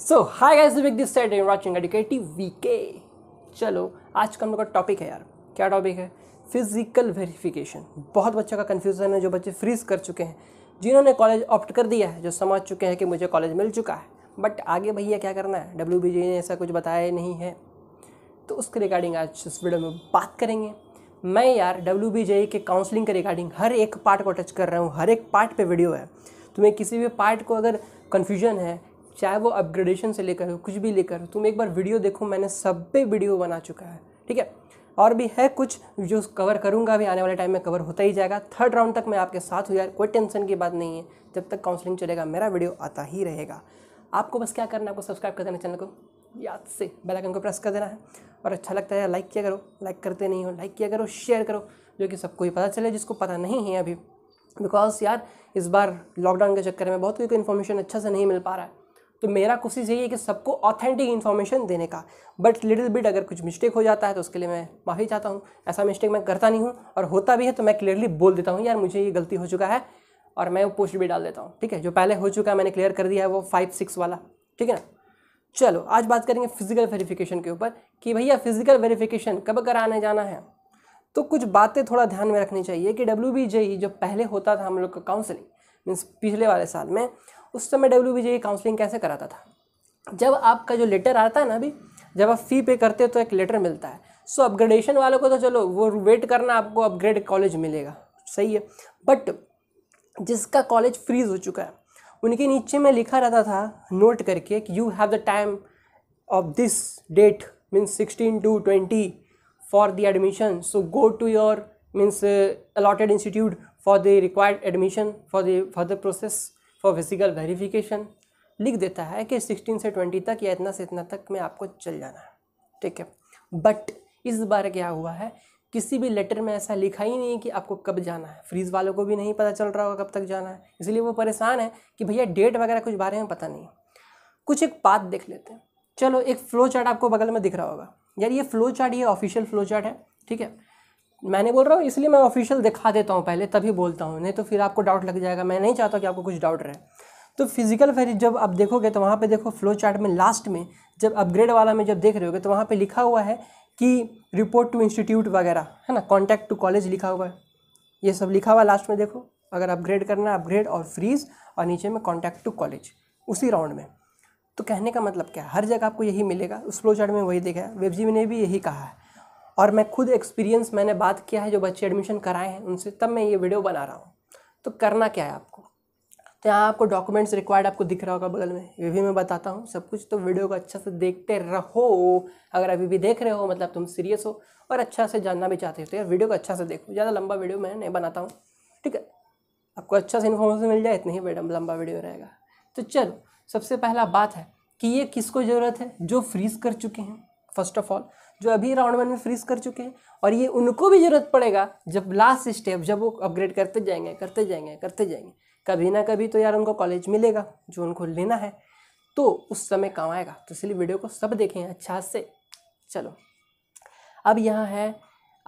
सो hi guys विक this side watching Educative के चलो आज का हम लोग का टॉपिक है यार क्या टॉपिक है फिजिकल वेरिफिकेशन बहुत बच्चों का कन्फ्यूज़न है जो बच्चे फ्रीज कर चुके हैं जिन्होंने कॉलेज ऑप्ट कर दिया है जो समझ चुके हैं कि मुझे कॉलेज मिल चुका है बट आगे भैया क्या करना है डब्ल्यू ने ऐसा कुछ बताया नहीं है तो उसके रिगार्डिंग आज इस वीडियो में बात करेंगे मैं यार डब्ल्यू बी जे के काउंसलिंग के रिगार्डिंग हर एक पार्ट को टच कर रहा हूँ हर एक पार्ट पे वीडियो है तुम्हें किसी भी पार्ट को अगर कन्फ्यूजन है चाहे वो अपग्रेडेशन से लेकर हो कुछ भी लेकर हो तुम एक बार वीडियो देखो मैंने सब पे वीडियो बना चुका है ठीक है और भी है कुछ जो कवर करूंगा भी आने वाले टाइम में कवर होता ही जाएगा थर्ड राउंड तक मैं आपके साथ हूँ यार कोई टेंशन की बात नहीं है जब तक काउंसलिंग चलेगा मेरा वीडियो आता ही रहेगा आपको बस क्या करना है आपको सब्सक्राइब कर देना चैनल को याद से बेल आइकन को प्रेस कर देना है और अच्छा लगता है लाइक किया करो लाइक करते नहीं हो लाइक किया करो शेयर करो जो कि सबको ही पता चले जिसको पता नहीं है अभी बिकॉज यार इस बार लॉकडाउन के चक्कर में बहुत कोई को इन्फॉर्मेशन अच्छा से नहीं मिल पा रहा है तो मेरा कोशिश यही है कि सबको ऑथेंटिक इन्फॉर्मेशन देने का बट लिटिल बिट अगर कुछ मिस्टेक हो जाता है तो उसके लिए मैं माफ़ी चाहता हूँ ऐसा मिस्टेक मैं करता नहीं हूँ और होता भी है तो मैं क्लियरली बोल देता हूँ यार मुझे ये गलती हो चुका है और मैं वो पोस्ट भी डाल देता हूँ ठीक है जो पहले हो चुका है मैंने क्लियर कर दिया है वो फाइव सिक्स वाला ठीक है ना चलो आज बात करेंगे फिजिकल वेरिफिकेशन के ऊपर कि भैया फिज़िकल वेरिफिकेशन कब कराने जाना है तो कुछ बातें थोड़ा ध्यान में रखनी चाहिए कि डब्ल्यू e जो पहले होता था हम लोग का काउंसलिंग मीन्स पिछले वाले साल में उस समय डब्ल्यू काउंसलिंग e कैसे कराता था जब आपका जो लेटर आता है ना अभी जब आप फ़ी पे करते हो तो एक लेटर मिलता है सो अपग्रेडेशन वालों को तो चलो वो वेट करना आपको अपग्रेड कॉलेज मिलेगा सही है बट जिसका कॉलेज फ्रीज हो चुका है उनके नीचे में लिखा रहता था नोट करके कि you have the time of this date means 16 to 20 for the admission so go to your means uh, allotted institute for the required admission for the further process for physical verification लिख देता है कि 16 से 20 तक या इतना से इतना तक में आपको चल जाना है ठीक है बट इस बार क्या हुआ है किसी भी लेटर में ऐसा लिखा ही नहीं कि आपको कब जाना है फ्रीज वालों को भी नहीं पता चल रहा होगा कब तक जाना है इसलिए वो परेशान है कि भैया डेट वगैरह कुछ बारे में पता नहीं कुछ एक बात देख लेते हैं चलो एक फ्लो चार्ट आपको बगल में दिख रहा होगा यार ये फ्लो चार्ट ये ऑफिशियल फ्लो चार्ट है ठीक है मैंने बोल रहा हूँ इसलिए मैं ऑफिशियल दिखा देता हूँ पहले तभी बोलता हूँ नहीं तो फिर आपको डाउट लग जाएगा मैं नहीं चाहता कि आपको कुछ डाउट रहे तो फिजिकल वेरिएबल जब आप देखोगे तो वहाँ पे देखो फ्लो चार्ट में लास्ट में जब अपग्रेड वाला में जब देख रहे होगे तो वहाँ पे लिखा हुआ है कि रिपोर्ट टू इंस्टीट्यूट वगैरह है ना कॉन्टैक्ट टू कॉलेज लिखा हुआ है ये सब लिखा हुआ लास्ट में देखो अगर अपग्रेड करना है अपग्रेड और फ्रीज और नीचे में कॉन्टैक्ट टू कॉलेज उसी राउंड में तो कहने का मतलब क्या हर जगह आपको यही मिलेगा उस फ्लो चार्ट में वही देखा है वेबजी ने भी यही कहा है और मैं खुद एक्सपीरियंस मैंने बात किया है जो बच्चे एडमिशन कराए हैं उनसे तब मैं ये वीडियो बना रहा हूँ तो करना क्या है आपको तो यहाँ आपको डॉक्यूमेंट्स रिक्वायर्ड आपको दिख रहा होगा बगल में ये भी मैं बताता हूँ सब कुछ तो वीडियो को अच्छा से देखते रहो अगर अभी भी देख रहे हो मतलब तुम सीरियस हो और अच्छा से जानना भी चाहते हो तो यार वीडियो को अच्छा से देखो ज़्यादा लंबा वीडियो मैं नहीं बनाता हूँ ठीक है आपको अच्छा से इन्फॉर्मेशन मिल जाए इतनी ही लंबा वीडियो रहेगा तो चलो सबसे पहला बात है कि ये किसको ज़रूरत है जो फ्रीज कर चुके हैं फर्स्ट ऑफ ऑल जो अभी राउंड वन में फ्रीज कर चुके हैं और ये उनको भी ज़रूरत पड़ेगा जब लास्ट स्टेप जब वो अपग्रेड करते जाएंगे करते जाएंगे करते जाएंगे कभी ना कभी तो यार उनको कॉलेज मिलेगा जो उनको लेना है तो उस समय काम आएगा तो इसलिए वीडियो को सब देखें अच्छा से चलो अब यहाँ है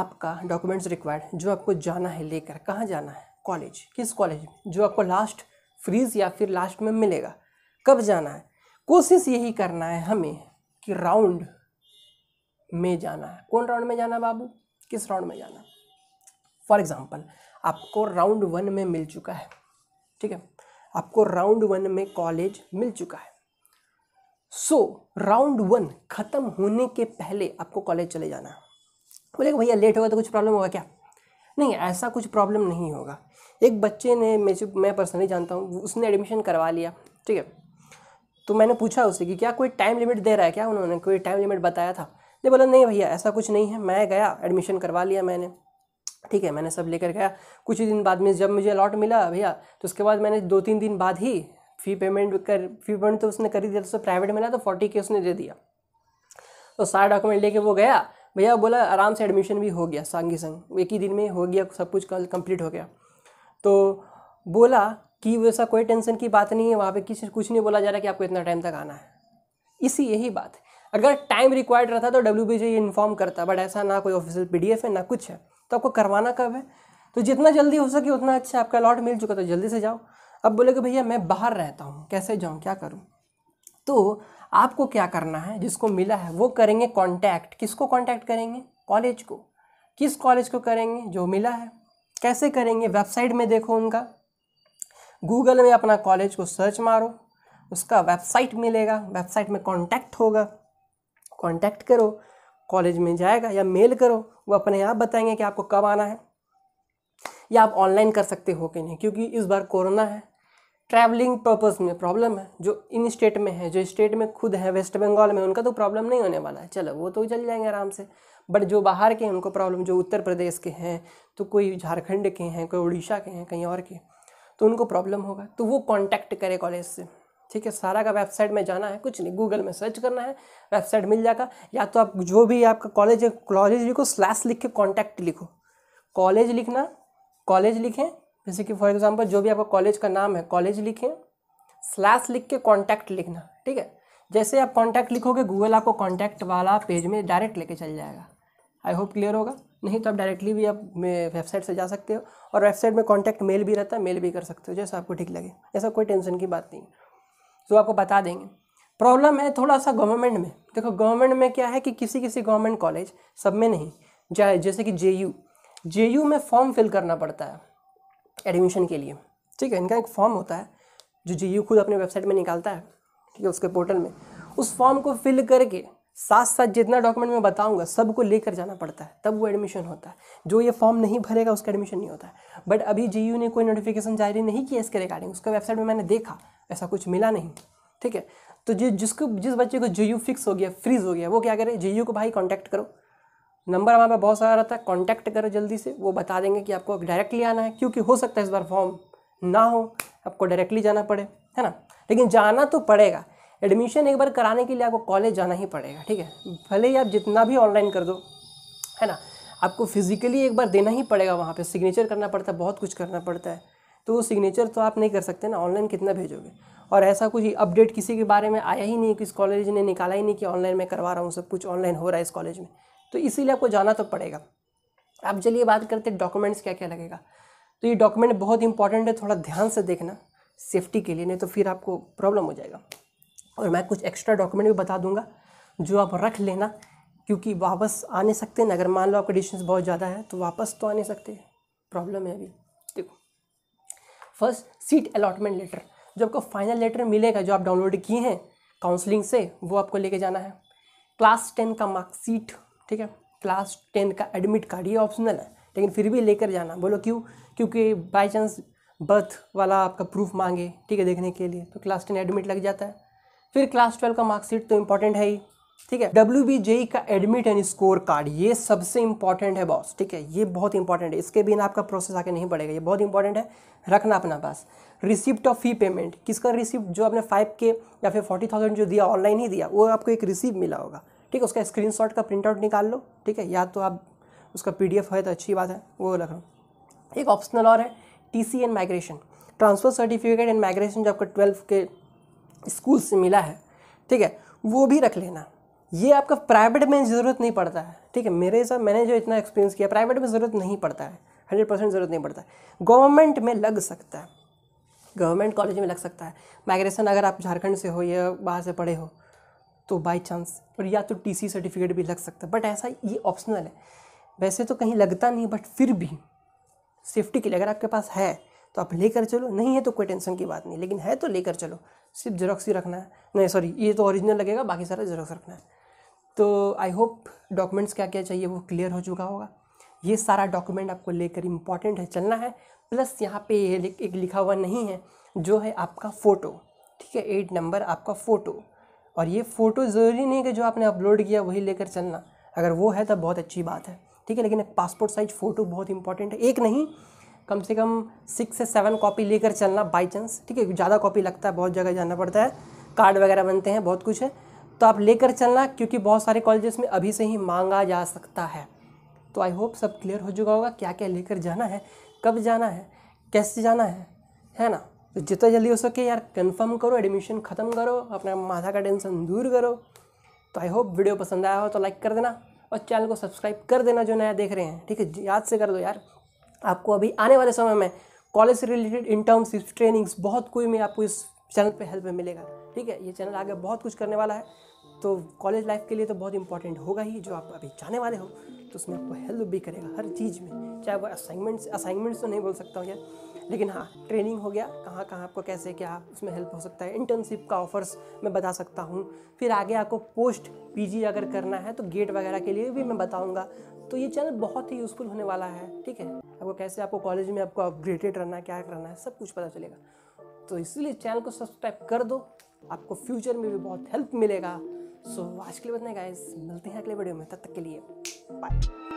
आपका डॉक्यूमेंट्स रिक्वायर्ड जो आपको जाना है लेकर कहाँ जाना है कॉलेज किस कॉलेज में जो आपको लास्ट फ्रीज या फिर लास्ट में मिलेगा कब जाना है कोशिश यही करना है हमें कि राउंड में जाना है कौन राउंड में जाना है बाबू किस राउंड में जाना है फॉर एग्ज़ाम्पल आपको राउंड वन में मिल चुका है ठीक है आपको राउंड वन में कॉलेज मिल चुका है सो राउंड वन ख़त्म होने के पहले आपको कॉलेज चले जाना है बोले भैया लेट होगा तो कुछ प्रॉब्लम होगा क्या नहीं ऐसा कुछ प्रॉब्लम नहीं होगा एक बच्चे ने मैं मैं पर्सनली जानता हूँ उसने एडमिशन करवा लिया ठीक है तो मैंने पूछा उससे कि क्या कोई टाइम लिमिट दे रहा है क्या उन्होंने कोई टाइम लिमिट बताया था नहीं बोला नहीं भैया ऐसा कुछ नहीं है मैं गया एडमिशन करवा लिया मैंने ठीक है मैंने सब लेकर गया कुछ ही दिन बाद में जब मुझे अलॉट मिला भैया तो उसके बाद मैंने दो तीन दिन बाद ही फ़ी पेमेंट कर फी पेमेंट तो उसने कर ही दिया तो प्राइवेट में ना तो फोर्टी के उसने दे दिया तो सारा डॉक्यूमेंट लेके वो गया भैया बोला आराम से एडमिशन भी हो गया संग ही संग एक ही दिन में हो गया सब कुछ कल कंप्लीट हो गया तो बोला कि वैसा कोई टेंशन की बात नहीं है वहाँ पे किसी कुछ नहीं बोला जा रहा कि आपको इतना टाइम तक आना है इसी यही बात है अगर टाइम रिक्वायर्ड रहता तो डब्ल्यू बी ये इन्फॉर्म करता बट ऐसा ना कोई ऑफिशियल पी डी एफ है ना कुछ है तो आपको करवाना कब है तो जितना जल्दी हो सके उतना अच्छा आपका अलॉट मिल चुका तो जल्दी से जाओ अब बोले कि भैया मैं बाहर रहता हूँ कैसे जाऊँ क्या करूँ तो आपको क्या करना है जिसको मिला है वो करेंगे कॉन्टैक्ट किसको कॉन्टैक्ट करेंगे कॉलेज को किस कॉलेज को करेंगे जो मिला है कैसे करेंगे वेबसाइट में देखो उनका गूगल में अपना कॉलेज को सर्च मारो उसका वेबसाइट मिलेगा वेबसाइट में कॉन्टैक्ट होगा कॉन्टैक्ट करो कॉलेज में जाएगा या मेल करो वो अपने आप बताएंगे कि आपको कब आना है या आप ऑनलाइन कर सकते हो कि नहीं क्योंकि इस बार कोरोना है ट्रैवलिंग पर्पज़ में प्रॉब्लम है जो इन स्टेट में है जो स्टेट में खुद है वेस्ट बंगाल में उनका तो प्रॉब्लम नहीं होने वाला है चलो वो तो चल जाएंगे आराम से बट जो बाहर के हैं उनको प्रॉब्लम जो उत्तर प्रदेश के हैं तो कोई झारखंड के हैं कोई उड़ीसा के हैं कहीं और के तो उनको प्रॉब्लम होगा तो वो कॉन्टैक्ट करे कॉलेज से ठीक है सारा का वेबसाइट में जाना है कुछ नहीं गूगल में सर्च करना है वेबसाइट मिल जाएगा या तो आप जो भी आपका कॉलेज है कॉलेज लिखो स्लैश लिख के कॉन्टैक्ट लिखो कॉलेज लिखना कॉलेज लिखें जैसे कि फॉर एग्जांपल जो भी आपका कॉलेज का नाम है कॉलेज लिखें स्लैश लिख के कॉन्टैक्ट लिखना ठीक है जैसे आप कॉन्टैक्ट लिखोगे गूगल आपको कॉन्टैक्ट वाला पेज में डायरेक्ट लेके चल जाएगा आई होप क्लियर होगा नहीं तो आप डायरेक्टली भी आप वेबसाइट से जा सकते हो और वेबसाइट में कॉन्टैक्ट मेल भी रहता है मेल भी कर सकते हो जैसा आपको ठीक लगे ऐसा कोई टेंशन की बात नहीं तो आपको बता देंगे प्रॉब्लम है थोड़ा सा गवर्नमेंट में देखो गवर्नमेंट में क्या है कि किसी किसी गवर्नमेंट कॉलेज सब में नहीं जाए जैसे कि जे यू जे यू में फॉर्म फिल करना पड़ता है एडमिशन के लिए ठीक है इनका एक फॉर्म होता है जो जे यू खुद अपने वेबसाइट में निकालता है ठीक है उसके पोर्टल में उस फॉर्म को फिल करके साथ साथ जितना डॉक्यूमेंट मैं बताऊंगा सबको लेकर जाना पड़ता है तब वो एडमिशन होता है जो ये फॉर्म नहीं भरेगा उसका एडमिशन नहीं होता है बट अभी जे ने कोई नोटिफिकेशन जारी नहीं किया इसके रिगार्डिंग उसका वेबसाइट में मैंने देखा ऐसा कुछ मिला नहीं ठीक है तो जो जिसको जिस बच्चे को जे फिक्स हो गया फ्रीज हो गया वो क्या करे जे को भाई कॉन्टैक्ट करो नंबर हमारे पास बहुत सारा रहता है कॉन्टैक्ट करो जल्दी से वो बता देंगे कि आपको डायरेक्टली आना है क्योंकि हो सकता है इस बार फॉर्म ना हो आपको डायरेक्टली जाना पड़े है ना लेकिन जाना तो पड़ेगा एडमिशन एक बार कराने के लिए आपको कॉलेज जाना ही पड़ेगा ठीक है भले ही आप जितना भी ऑनलाइन कर दो है ना आपको फिजिकली एक बार देना ही पड़ेगा वहाँ पे सिग्नेचर करना पड़ता है बहुत कुछ करना पड़ता है तो वो सिग्नेचर तो आप नहीं कर सकते ना ऑनलाइन कितना भेजोगे और ऐसा कुछ अपडेट किसी के बारे में आया ही नहीं कि इस कॉलेज ने निकाला ही नहीं कि ऑनलाइन मैं करवा रहा हूँ सब कुछ ऑनलाइन हो रहा है इस कॉलेज में तो इसीलिए आपको जाना तो पड़ेगा अब चलिए बात करते हैं डॉक्यूमेंट्स क्या क्या लगेगा तो ये डॉक्यूमेंट बहुत इंपॉर्टेंट है थोड़ा ध्यान से देखना सेफ्टी के लिए नहीं तो फिर आपको प्रॉब्लम हो जाएगा और मैं कुछ एक्स्ट्रा डॉक्यूमेंट भी बता दूंगा जो आप रख लेना क्योंकि वापस आ नहीं सकते ना अगर मान लो आपका डिस्टेंस बहुत ज़्यादा है तो वापस तो आ नहीं सकते प्रॉब्लम है अभी देखो फर्स्ट सीट अलॉटमेंट लेटर जो आपको फाइनल लेटर मिलेगा जो आप डाउनलोड किए हैं काउंसलिंग से वो आपको लेके जाना है क्लास टेन का मार्कशीट ठीक है क्लास टेन का एडमिट कार्ड ये ऑप्शनल है लेकिन फिर भी लेकर जाना बोलो क्यों क्योंकि बाई चांस बर्थ वाला आपका प्रूफ मांगे ठीक है देखने के लिए तो क्लास टेन एडमिट लग जाता है फिर क्लास ट्वेल्व का मार्कशीट तो इंपॉर्टेंट है ही ठीक है डब्ल्यू बी जेई का एडमिट एंड स्कोर कार्ड ये सबसे इंपॉर्टेंट है बॉस ठीक है ये बहुत इंपॉर्टेंट है इसके बिना आपका प्रोसेस आगे नहीं बढ़ेगा ये बहुत इंपॉर्टेंट है रखना अपना पास रिसिप्ट ऑफ फी पेमेंट किसका रिसिप्ट जो आपने फाइव के या फिर फोर्टी थाउजेंड जो दिया ऑनलाइन ही दिया वो आपको एक रिसिप्ट मिला होगा ठीक है उसका शॉट का प्रिंटआउट निकाल लो ठीक है या तो आप उसका एफ है तो अच्छी बात है वो रख लो एक ऑप्शनल और है T C and migration transfer certificate and migration जो आपका ट्वेल्व के स्कूल से मिला है ठीक है वो भी रख लेना ये आपका प्राइवेट में ज़रूरत नहीं पड़ता है ठीक है मेरे हिसाब मैंने जो इतना एक्सपीरियंस किया प्राइवेट में ज़रूरत नहीं पड़ता है हंड्रेड परसेंट ज़रूरत नहीं पड़ता गवर्नमेंट में लग सकता है गवर्नमेंट कॉलेज में लग सकता है माइग्रेशन अगर आप झारखंड से हो या बाहर से पढ़े हो तो बाई चांस और या तो टी सर्टिफिकेट भी लग सकता है बट ऐसा ये ऑप्शनल है वैसे तो कहीं लगता नहीं बट फिर भी सेफ्टी के लिए अगर आपके पास है तो आप लेकर चलो नहीं है तो कोई टेंशन की बात नहीं लेकिन है तो लेकर चलो सिर्फ जेरोक्स ही रखना है नहीं सॉरी ये तो ओरिजिनल लगेगा बाकी सारा जेरोक्स रखना है तो आई होप डॉक्यूमेंट्स क्या क्या चाहिए वो क्लियर हो चुका होगा ये सारा डॉक्यूमेंट आपको लेकर इम्पॉर्टेंट है चलना है प्लस यहाँ पे एक लिखा हुआ नहीं है जो है आपका फ़ोटो ठीक है एट नंबर आपका फ़ोटो और ये फ़ोटो ज़रूरी नहीं है कि जो आपने अपलोड किया वही लेकर चलना अगर वो है तो बहुत अच्छी बात है ठीक है लेकिन पासपोर्ट साइज फ़ोटो बहुत इंपॉर्टेंट है एक नहीं कम से कम सिक्स से सेवन कॉपी लेकर चलना बाई चांस ठीक है ज़्यादा कॉपी लगता है बहुत जगह जाना पड़ता है कार्ड वगैरह बनते हैं बहुत कुछ है तो आप लेकर चलना क्योंकि बहुत सारे कॉलेजेस में अभी से ही मांगा जा सकता है तो आई होप सब क्लियर हो चुका होगा क्या क्या लेकर जाना है कब जाना है कैसे जाना है है ना तो जितना जल्दी हो सके यार कंफर्म करो एडमिशन ख़त्म करो अपना माथा का टेंशन दूर करो तो आई होप वीडियो पसंद आया हो तो लाइक कर देना और चैनल को सब्सक्राइब कर देना जो नया देख रहे हैं ठीक है याद से कर दो यार आपको अभी आने वाले समय में कॉलेज से रिलेटेड इंटर्नशिप ट्रेनिंग्स बहुत कोई में आपको इस चैनल पे हेल्प मिलेगा ठीक है ये चैनल आगे बहुत कुछ करने वाला है तो कॉलेज लाइफ के लिए तो बहुत इंपॉर्टेंट होगा ही जो आप अभी जाने वाले हो तो उसमें आपको हेल्प भी करेगा हर चीज़ में चाहे वो असाइनमेंट्स असाइनमेंट्स तो नहीं बोल सकता हूँ यार लेकिन हाँ ट्रेनिंग हो गया कहाँ कहाँ आपको कैसे क्या उसमें हेल्प हो सकता है इंटर्नशिप का ऑफर्स मैं बता सकता हूँ फिर आगे आपको पोस्ट पीजी अगर करना है तो गेट वगैरह के लिए भी मैं बताऊँगा तो ये चैनल बहुत ही यूज़फुल होने वाला है ठीक है आपको कैसे आपको कॉलेज में आपको अपग्रेडेड रहना है क्या करना है सब कुछ पता चलेगा तो इसीलिए चैनल को सब्सक्राइब कर दो आपको फ्यूचर में भी बहुत हेल्प मिलेगा सो so, आज के लिए बताएगा गाइस मिलते हैं अगले वीडियो में तब तक के लिए बाय